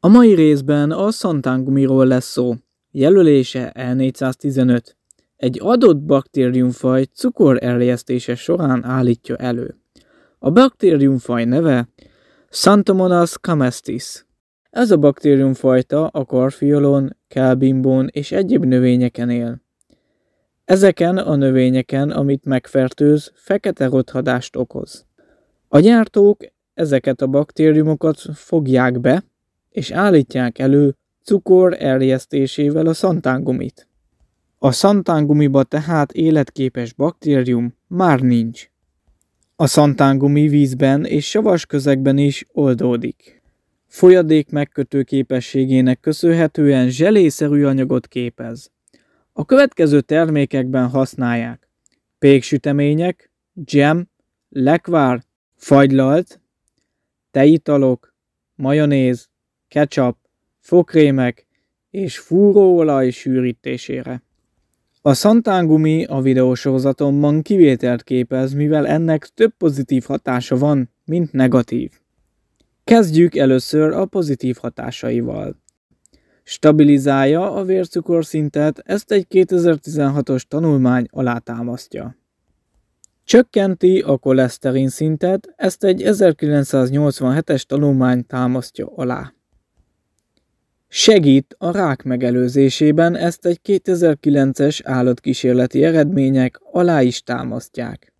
A mai részben a szantángumíról lesz szó. Jelölése E415. Egy adott baktériumfaj cukor eljesztése során állítja elő. A baktériumfaj neve Santomonas camestis. Ez a baktériumfajta a karfiolon, kelbimbón és egyéb növényeken él. Ezeken a növényeken, amit megfertőz, fekete rothadást okoz. A gyártók ezeket a baktériumokat fogják be, és állítják elő cukor erjesztésével a szantángumit. A szantángumiba tehát életképes baktérium már nincs. A szantángumi vízben és savas közegben is oldódik. Folyadék megkötő képességének köszönhetően zselészerű anyagot képez. A következő termékekben használják péksütemények, dzsem, lekvár, fagylalt, tejitalok, majonéz, ketchup, fokrémek és fúróolaj sűrítésére. A szantángumi a videósorozatomban kivételt képez, mivel ennek több pozitív hatása van, mint negatív. Kezdjük először a pozitív hatásaival. Stabilizálja a vércukorszintet, ezt egy 2016-os tanulmány alátámasztja. Csökkenti a koleszterin szintet, ezt egy 1987-es tanulmány támasztja alá segít a rák megelőzésében, ezt egy 2009-es állatkísérleti eredmények alá is támasztják.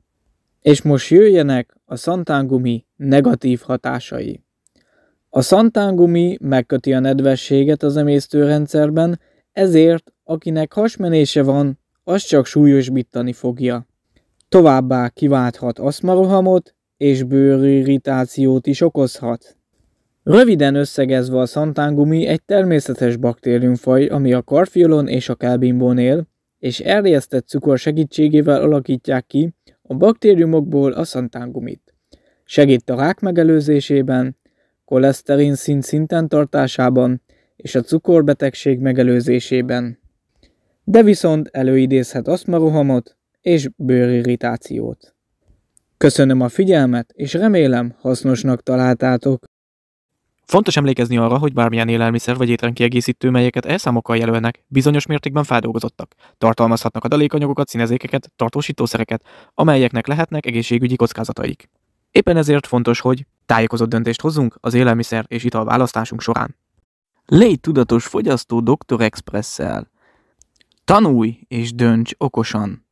És most jöjjenek a szantángumi negatív hatásai. A szantángumi megköti a nedvességet az emésztőrendszerben, ezért akinek hasmenése van, az csak súlyosbítani fogja. Továbbá kiválthat aszmarohamot és bőrirritációt is okozhat. Röviden összegezve a szantángumi egy természetes baktériumfaj, ami a karfiolon és a kálbimbón él, és erjesztett cukor segítségével alakítják ki a baktériumokból a szantángumit. Segít a rák megelőzésében, koleszterin szint szinten tartásában és a cukorbetegség megelőzésében. De viszont előidézhet aszmarohamot és bőrirritációt. Köszönöm a figyelmet, és remélem hasznosnak találtátok. Fontos emlékezni arra, hogy bármilyen élelmiszer vagy étrendkiegészítő, melyeket elszámokkal jelölnek, bizonyos mértékben feldolgozottak. Tartalmazhatnak adalékanyagokat, színezékeket, tartósítószereket, amelyeknek lehetnek egészségügyi kockázataik. Éppen ezért fontos, hogy tájékozott döntést hozzunk az élelmiszer és ital választásunk során. Légy tudatos fogyasztó Dr. -szel. Tanulj és dönts okosan!